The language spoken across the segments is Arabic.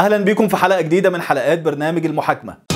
اهلا بيكم في حلقه جديده من حلقات برنامج المحاكمه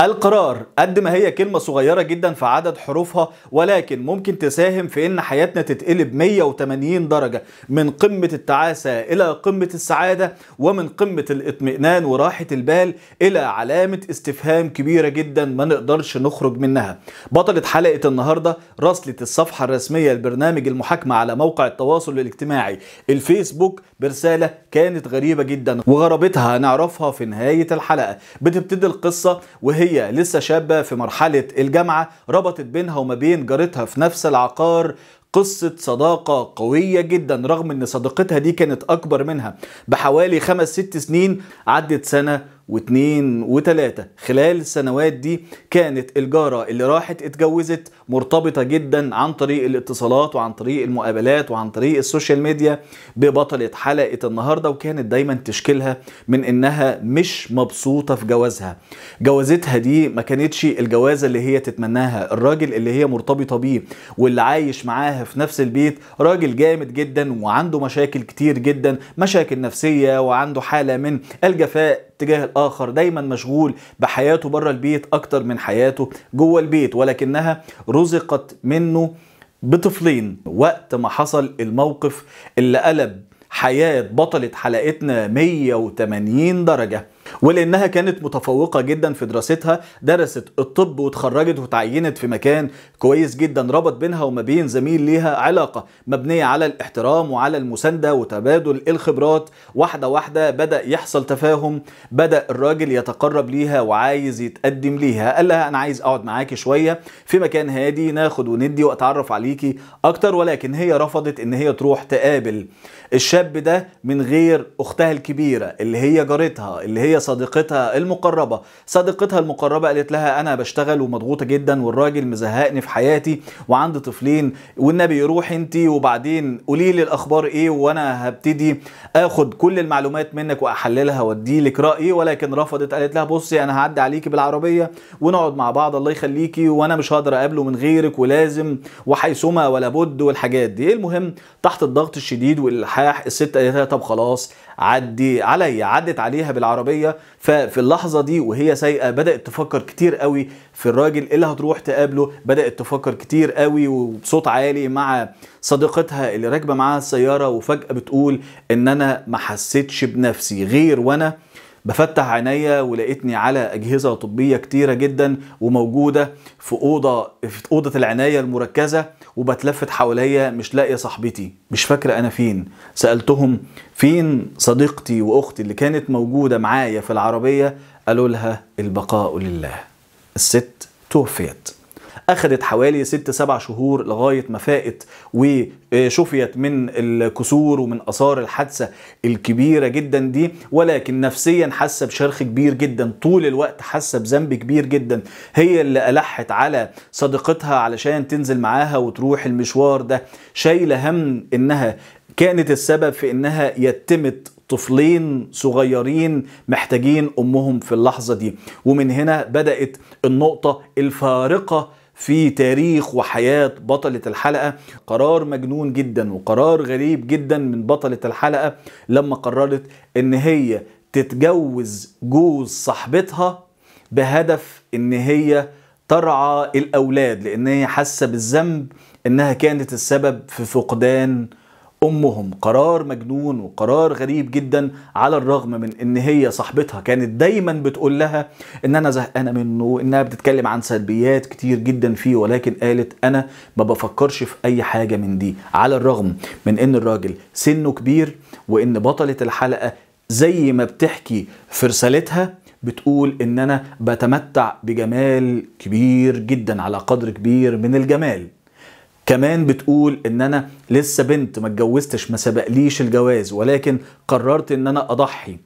القرار قد ما هي كلمة صغيرة جدا في عدد حروفها ولكن ممكن تساهم في ان حياتنا تتقلب 180 درجة من قمة التعاسة الى قمة السعادة ومن قمة الاطمئنان وراحة البال الى علامة استفهام كبيرة جدا ما نقدرش نخرج منها بطلة حلقة النهاردة راسلت الصفحة الرسمية لبرنامج المحاكمة على موقع التواصل الاجتماعي الفيسبوك برسالة كانت غريبة جدا وغرابتها هنعرفها في نهاية الحلقة بتبتدي القصة وهي وهي لسه شابة في مرحلة الجامعة ربطت بينها وما بين جارتها في نفس العقار قصة صداقة قوية جدا رغم ان صداقتها دي كانت اكبر منها بحوالي خمس ست سنين عدت سنة واثنين وثلاثة خلال السنوات دي كانت الجارة اللي راحت اتجوزت مرتبطة جدا عن طريق الاتصالات وعن طريق المقابلات وعن طريق السوشيال ميديا ببطلة حلقة النهاردة وكانت دايما تشكلها من انها مش مبسوطة في جوازها جوازتها دي ما كانتش الجوازة اللي هي تتمناها الراجل اللي هي مرتبطة بيه واللي عايش معاها في نفس البيت راجل جامد جدا وعنده مشاكل كتير جدا مشاكل نفسية وعنده حالة من الجفاء اتجاه الاخر دايما مشغول بحياته بره البيت اكتر من حياته جوه البيت ولكنها رزقت منه بطفلين وقت ما حصل الموقف اللي قلب حياة بطلة حلقتنا 180 درجة ولانها كانت متفوقه جدا في دراستها درست الطب وتخرجت وتعينت في مكان كويس جدا ربط بينها وما بين زميل ليها علاقه مبنيه على الاحترام وعلى المسانده وتبادل الخبرات واحده واحده بدا يحصل تفاهم بدا الراجل يتقرب ليها وعايز يتقدم ليها قال لها انا عايز اقعد معاكي شويه في مكان هادي ناخد وندي واتعرف عليكي اكتر ولكن هي رفضت ان هي تروح تقابل الشاب ده من غير اختها الكبيره اللي هي جارتها اللي هي صديقتها المقربه صديقتها المقربه قالت لها انا بشتغل ومضغوطه جدا والراجل مزهقني في حياتي وعندي طفلين والنبي روحي انت وبعدين قولي لي الاخبار ايه وانا هبتدي اخد كل المعلومات منك واحللها وادي لك رايي ولكن رفضت قالت لها بصي انا هعدي عليكي بالعربيه ونقعد مع بعض الله يخليكي وانا مش هقدر اقابله من غيرك ولازم وحيثما ولا بد والحاجات دي المهم تحت الضغط الشديد والالحاح الست قالت لها طب خلاص عدي عليا عدت عليها بالعربيه ففي اللحظه دي وهي سايقه بدات تفكر كتير قوي في الراجل اللي هتروح تقابله بدات تفكر كتير قوي وبصوت عالي مع صديقتها اللي راكبه معاها السياره وفجاه بتقول ان انا ما حسيتش بنفسي غير وانا بفتح عينيا ولقيتني على اجهزه طبيه كتيره جدا وموجوده في اوضه في اوضه العنايه المركزه وبتلفت حواليا مش لاقيه صاحبتي مش فاكره انا فين سالتهم فين صديقتي واختي اللي كانت موجوده معايا في العربيه قالوا لها البقاء لله الست توفيت اخذت حوالي 6 7 شهور لغايه ما فاقت وشفيت من الكسور ومن اثار الحادثه الكبيره جدا دي ولكن نفسيا حاسه بشرخ كبير جدا طول الوقت حاسه بذنب كبير جدا هي اللي الحت على صديقتها علشان تنزل معاها وتروح المشوار ده شايله هم انها كانت السبب في انها يتمت طفلين صغيرين محتاجين امهم في اللحظه دي ومن هنا بدات النقطه الفارقه في تاريخ وحياة بطلة الحلقة قرار مجنون جدا وقرار غريب جدا من بطلة الحلقة لما قررت ان هي تتجوز جوز صاحبتها بهدف ان هي ترعى الاولاد لان هي حاسه بالذنب انها كانت السبب في فقدان امهم قرار مجنون وقرار غريب جدا على الرغم من ان هي صاحبتها كانت دايما بتقول لها ان انا زهقانه منه وانها بتتكلم عن سلبيات كتير جدا فيه ولكن قالت انا ما بفكرش في اي حاجه من دي على الرغم من ان الراجل سنه كبير وان بطله الحلقه زي ما بتحكي في رسالتها بتقول ان انا بتمتع بجمال كبير جدا على قدر كبير من الجمال كمان بتقول ان انا لسه بنت ما اتجوزتش ما سبقليش الجواز ولكن قررت ان انا اضحي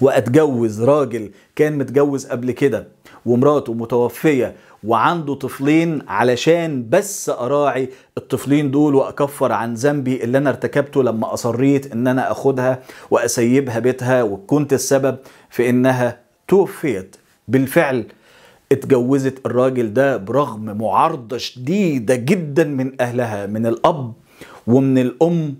واتجوز راجل كان متجوز قبل كده ومراته متوفيه وعنده طفلين علشان بس اراعي الطفلين دول واكفر عن ذنبي اللي انا ارتكبته لما اصريت ان انا اخدها واسيبها بيتها وكنت السبب في انها توفيت بالفعل اتجوزت الراجل ده برغم معارضة شديدة جدا من أهلها من الأب ومن الأم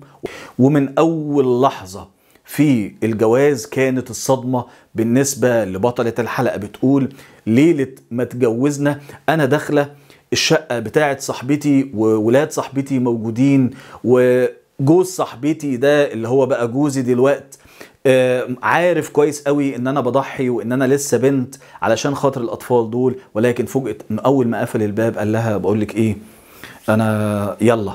ومن أول لحظة في الجواز كانت الصدمة بالنسبة لبطلة الحلقة بتقول ليلة ما اتجوزنا أنا داخلة الشقة بتاعة صاحبتي وولاد صاحبتي موجودين وجوز صاحبتي ده اللي هو بقى جوزي دلوقت عارف كويس قوي ان انا بضحي وان انا لسه بنت علشان خاطر الاطفال دول ولكن فوجئت اول ما قفل الباب قال لها بقول لك ايه انا يلا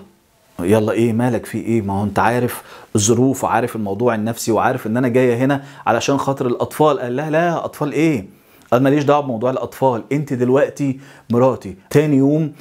يلا ايه مالك في ايه ما هو انت عارف الظروف وعارف الموضوع النفسي وعارف ان انا جايه هنا علشان خاطر الاطفال قال لها لا اطفال ايه قال ماليش دعوه بموضوع الاطفال انت دلوقتي مراتي تاني يوم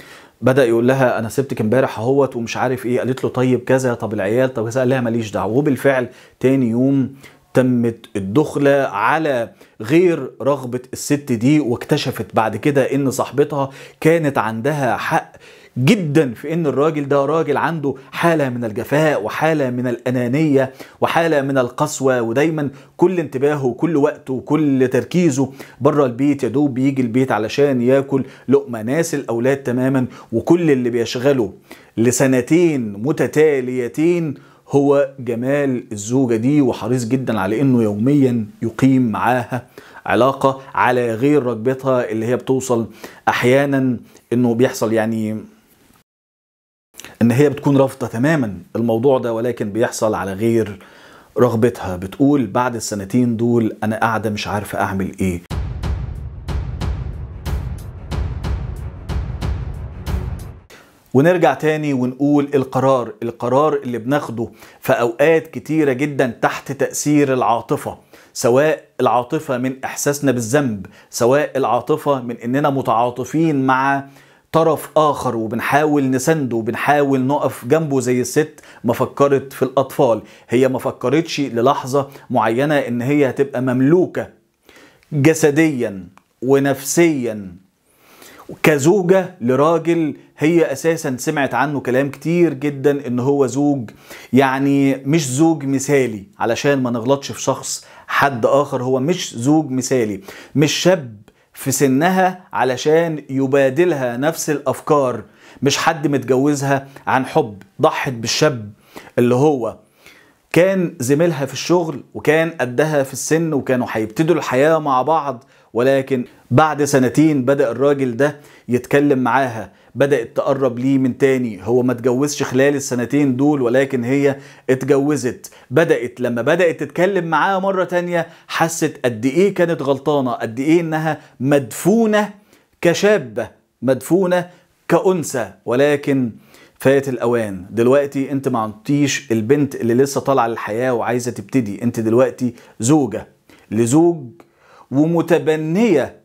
بدا يقول لها انا سبتك امبارح اهوت ومش عارف ايه قالت له طيب كذا طب العيال طب كذا قال لها ماليش دعوه وبالفعل تاني يوم تمت الدخلة على غير رغبة الست دي واكتشفت بعد كده ان صاحبتها كانت عندها حق جدا في ان الراجل ده راجل عنده حاله من الجفاء وحاله من الانانيه وحاله من القسوه ودايما كل انتباهه وكل وقته وكل تركيزه بره البيت يا دوب بيجي البيت علشان ياكل لقمه ناس الاولاد تماما وكل اللي بيشغله لسنتين متتاليتين هو جمال الزوجة دي وحريص جدا على انه يوميا يقيم معاها علاقة على غير رغبتها اللي هي بتوصل احيانا انه بيحصل يعني ان هي بتكون رافضة تماما الموضوع ده ولكن بيحصل على غير رغبتها بتقول بعد السنتين دول انا قاعدة مش عارفة اعمل ايه ونرجع تاني ونقول القرار القرار اللي بناخده في اوقات كتيره جدا تحت تاثير العاطفه سواء العاطفه من احساسنا بالذنب سواء العاطفه من اننا متعاطفين مع طرف اخر وبنحاول نسنده وبنحاول نقف جنبه زي الست ما فكرت في الاطفال هي ما فكرتش للحظه معينه ان هي هتبقى مملوكه جسديا ونفسيا كزوجة لراجل هي اساسا سمعت عنه كلام كتير جدا ان هو زوج يعني مش زوج مثالي علشان ما نغلطش في شخص حد اخر هو مش زوج مثالي مش شاب في سنها علشان يبادلها نفس الافكار مش حد متجوزها عن حب ضحت بالشاب اللي هو كان زميلها في الشغل وكان قدها في السن وكانوا هيبتدوا الحياة مع بعض ولكن بعد سنتين بدأ الراجل ده يتكلم معاها بدأت تقرب ليه من تاني هو ما اتجوزش خلال السنتين دول ولكن هي اتجوزت بدأت لما بدأت تتكلم معاه مرة تانية حست قد ايه كانت غلطانة قد ايه انها مدفونة كشابة مدفونة كأنثى ولكن فات الأوان دلوقتي انت ما عنديش البنت اللي لسه طالعة للحياة وعايزة تبتدي انت دلوقتي زوجة لزوج ومتبنية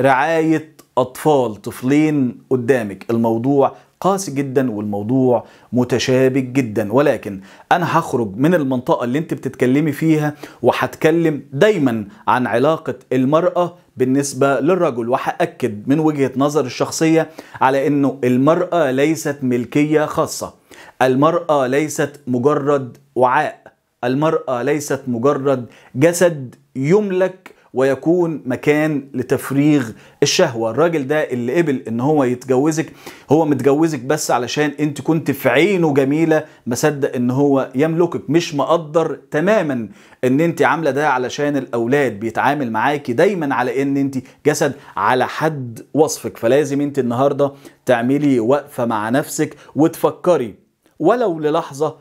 رعاية أطفال طفلين قدامك الموضوع قاسي جدا والموضوع متشابك جدا ولكن انا هخرج من المنطقه اللي انت بتتكلمي فيها وهتكلم دايما عن علاقه المراه بالنسبه للرجل وهاكد من وجهه نظر الشخصيه على انه المراه ليست ملكيه خاصه المراه ليست مجرد وعاء المراه ليست مجرد جسد يملك ويكون مكان لتفريغ الشهوه الراجل ده اللي قبل ان هو يتجوزك هو متجوزك بس علشان انت كنت في عينه جميله مصدق ان هو يملكك مش مقدر تماما ان انت عامله ده علشان الاولاد بيتعامل معاكي دايما على ان انت جسد على حد وصفك فلازم انت النهارده تعملي وقفه مع نفسك وتفكري ولو للحظه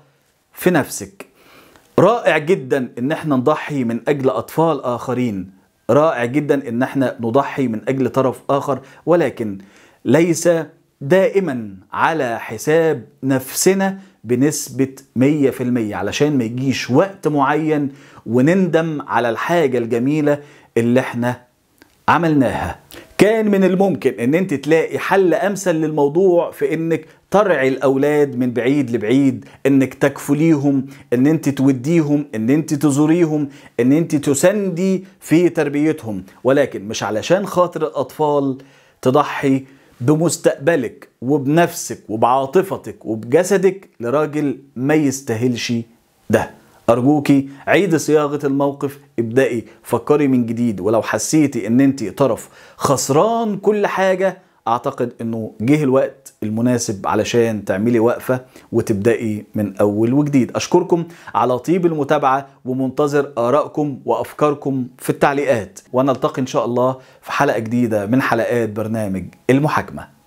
في نفسك رائع جدا ان احنا نضحي من اجل اطفال اخرين رائع جدا ان احنا نضحي من اجل طرف اخر ولكن ليس دائما على حساب نفسنا بنسبة 100% علشان ما يجيش وقت معين ونندم على الحاجة الجميلة اللي احنا عملناها كان من الممكن ان انت تلاقي حل امثل للموضوع في انك ترعي الاولاد من بعيد لبعيد انك تكفليهم ان انت توديهم ان انت تزوريهم ان انت تسندي في تربيتهم ولكن مش علشان خاطر الاطفال تضحي بمستقبلك وبنفسك وبعاطفتك وبجسدك لراجل ما يستاهلش ده أرجوكي عيد صياغة الموقف ابدأي فكري من جديد ولو حسيتي ان انت طرف خسران كل حاجة اعتقد انه جه الوقت المناسب علشان تعملي وقفة وتبدأي من اول وجديد اشكركم على طيب المتابعة ومنتظر ارائكم وافكاركم في التعليقات ونلتقي ان شاء الله في حلقة جديدة من حلقات برنامج المحاكمة